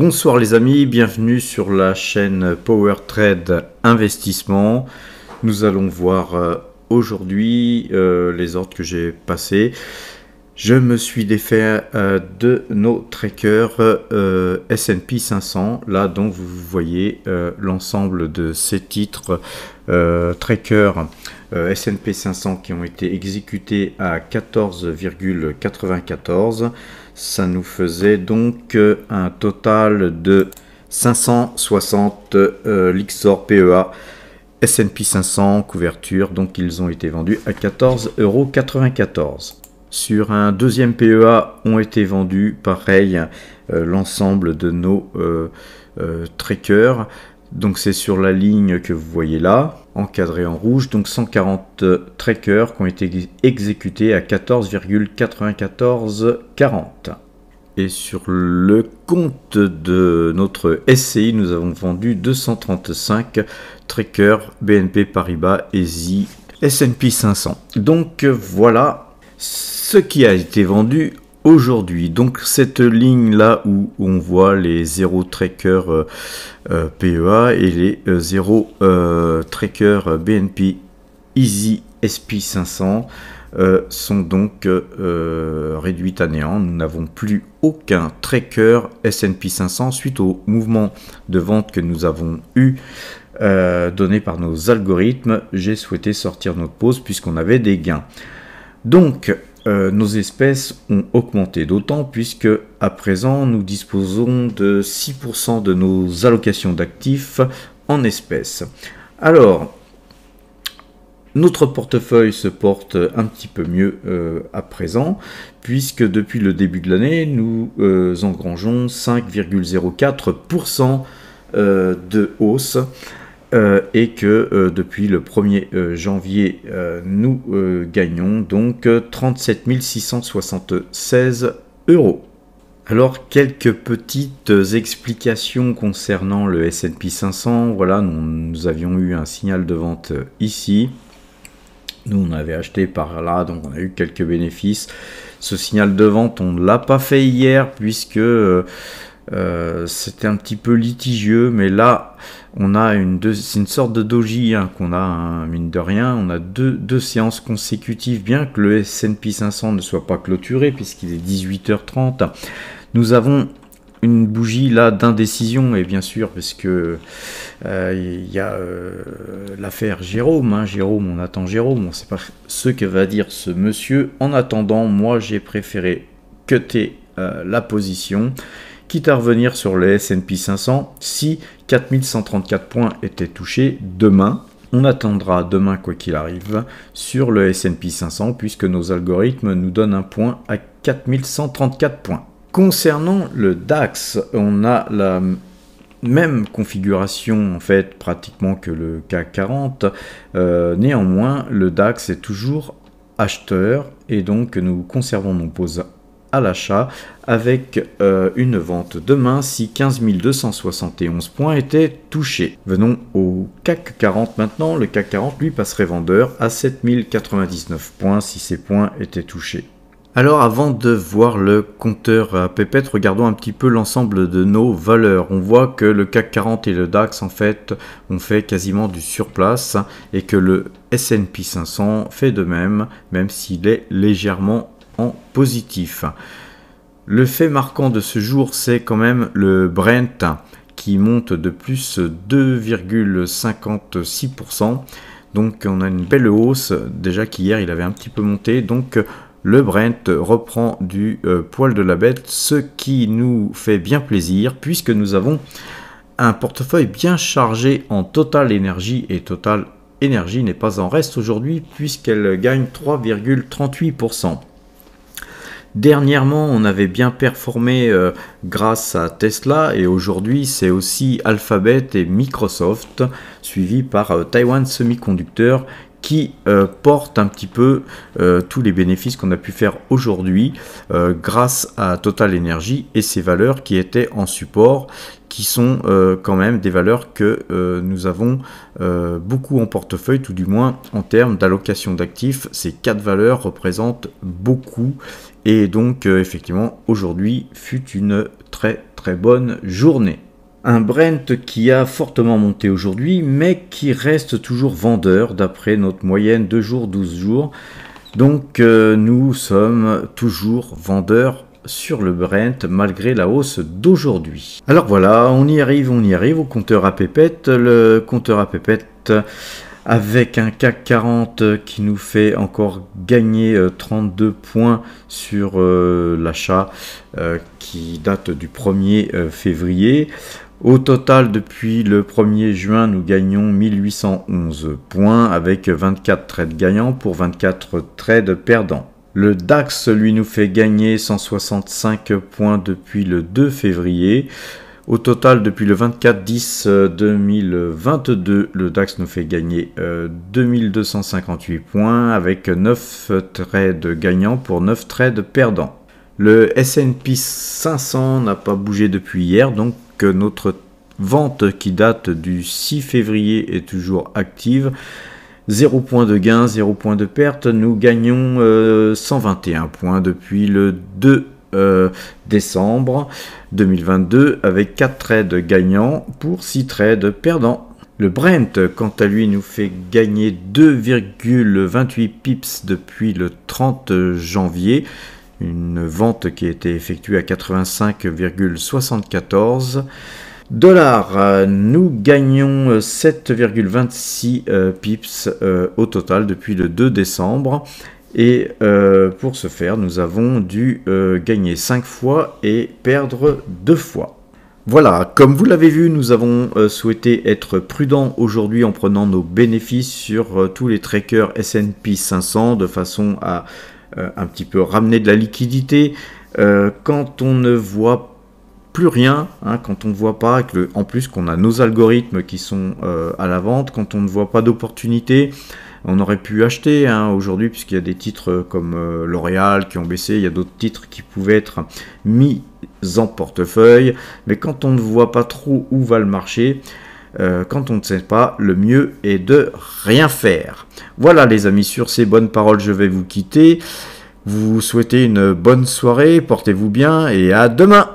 Bonsoir les amis, bienvenue sur la chaîne Power Trade Investissement. Nous allons voir euh, aujourd'hui euh, les ordres que j'ai passés. Je me suis défait euh, de nos trackers S&P 500. Là donc vous voyez l'ensemble de ces titres trackers S&P 500 qui ont été exécutés à 14,94. Ça nous faisait donc euh, un total de 560 euh, Lixor PEA S&P 500 couverture, donc ils ont été vendus à euros Sur un deuxième PEA ont été vendus, pareil, euh, l'ensemble de nos trackers. Donc c'est sur la ligne que vous voyez là, Encadré en rouge, donc 140 euh, trackers qui ont été exécutés à 14,9440. Et sur le compte de notre SCI, nous avons vendu 235 trackers BNP Paribas ESI S&P 500. Donc voilà ce qui a été vendu aujourd'hui. Donc cette ligne là où on voit les 0 tracker euh, euh, PEA et les 0 euh, tracker BNP Easy SP500 sont donc réduites à néant. Nous n'avons plus aucun tracker S&P 500 suite au mouvement de vente que nous avons eu donné par nos algorithmes. J'ai souhaité sortir notre pause puisqu'on avait des gains. Donc euh, nos espèces ont augmenté d'autant puisque à présent nous disposons de 6% de nos allocations d'actifs en espèces. Alors, notre portefeuille se porte un petit peu mieux euh, à présent, puisque depuis le début de l'année, nous euh, engrangeons 5,04% de hausse euh, et que euh, depuis le 1er euh, janvier, nous gagnons donc 37 676 euros. Alors quelques petites explications concernant le S&P 500. Voilà, nous, avions eu un signal de vente ici. Nous on avait acheté par là, donc on a eu quelques bénéfices. Ce signal de vente, on ne l'a pas fait hier puisque euh, c'était un petit peu litigieux, mais là, on a une, sorte de doji hein, qu'on a, hein, mine de rien. On a deux, séances consécutives, bien que le SP 500 ne soit pas clôturé, puisqu'il est 18h30. Nous avons une bougie là d'indécision et bien sûr parce que euh, il y a euh, l'affaire Jérôme hein. Jérôme on attend Jérôme on sait pas ce que va dire ce monsieur en attendant moi j'ai préféré cutter la position quitte à revenir sur le S&P 500 si 4134 points étaient touchés demain. On attendra demain, quoi qu'il arrive, sur le SP 500, puisque nos algorithmes nous donnent un point à 4134 points. Concernant le DAX, on a la même configuration en fait pratiquement que le CAC 40. Euh, néanmoins, le DAX est toujours acheteur et donc nous conservons nos poses l'achat avec euh, une vente demain si 15 271 points étaient touchés. Venons au CAC 40 maintenant. Le CAC 40 lui passerait vendeur à 7099 points si ces points étaient touchés. Alors avant de voir le compteur à euh, pépette, regardons un petit peu l'ensemble de nos valeurs. On voit que le CAC 40 et le DAX en fait ont fait quasiment du surplace et que le S&P 500 fait de même, même s'il est légèrement positif. Le fait marquant de ce jour, c'est quand même le Brent qui monte de plus 2,56%. Donc on a une belle hausse, déjà qu'hier il avait un petit peu monté. Donc le Brent reprend du euh, poil de la bête, ce qui nous fait bien plaisir puisque nous avons un portefeuille bien chargé en Total Énergie et Total Énergie n'est pas en reste aujourd'hui puisqu'elle gagne 3,38%. Dernièrement, on avait bien performé euh, grâce à Tesla et aujourd'hui, c'est aussi Alphabet et Microsoft, suivi par euh, Taiwan Semiconductor qui euh, porte un petit peu euh, tous les bénéfices qu'on a pu faire aujourd'hui euh, grâce à Total Energy et ses valeurs qui étaient en support qui sont quand même des valeurs que nous avons beaucoup en portefeuille, tout du moins en termes d'allocation d'actifs. Ces quatre valeurs représentent beaucoup et donc effectivement aujourd'hui fut une très très bonne journée. Un Brent qui a fortement monté aujourd'hui, mais qui reste toujours vendeur d'après notre moyenne 2 jours, 12 jours. Donc euh, nous sommes toujours vendeurs sur le Brent malgré la hausse d'aujourd'hui. Alors voilà, on y arrive, on y arrive au compteur à pépette. Le compteur à pépette avec un CAC 40 qui nous fait encore gagner 32 euh, points sur euh, l'achat qui date du 1er février. Au total, depuis le 1er juin, nous gagnons 1811 points avec 24 trades gagnants pour 24 trades perdants. Le DAX, lui, nous fait gagner 165 points depuis le 2 février. Au total, depuis le 24-10-2022, euh, le DAX nous fait gagner 2258 euh, points avec 9 trades gagnants pour 9 trades perdants. Le SP 500 n'a pas bougé depuis hier, donc notre vente qui date du 6 février est toujours active. 0 points de gain, 0 points de perte. Nous gagnons 121 euh, points depuis le 2 euh, décembre 2022 avec 4 trades gagnants pour 6 trades perdants. Le Brent, quant à lui, nous fait gagner 2,28 pips depuis le 30 janvier une vente qui a été effectuée à 85,74 dollars. Nous gagnons 7,26 euh, pips euh, au total depuis le 2 décembre. Et euh, pour ce faire, nous avons dû gagner 5 fois et perdre 2 fois. Voilà, comme vous l'avez vu, nous avons souhaité être prudents aujourd'hui en prenant nos bénéfices sur tous les trackers SP 500 de façon à euh, un petit peu ramener de la liquidité. Euh, quand on ne voit plus rien hein, quand on ne voit pas, en plus qu'on a nos algorithmes qui sont euh, à la vente, quand on ne voit pas d'opportunité, on aurait pu acheter hein, aujourd'hui puisqu'il y a des titres comme L'Oréal qui ont baissé, il y a d'autres titres qui pouvaient être mis en portefeuille, mais quand on ne voit pas trop où va le marché, euh, quand on ne sait pas, le mieux est de rien faire. Voilà les amis, sur ces bonnes paroles, je vais vous quitter. Vous souhaitez une bonne soirée, portez-vous bien et à demain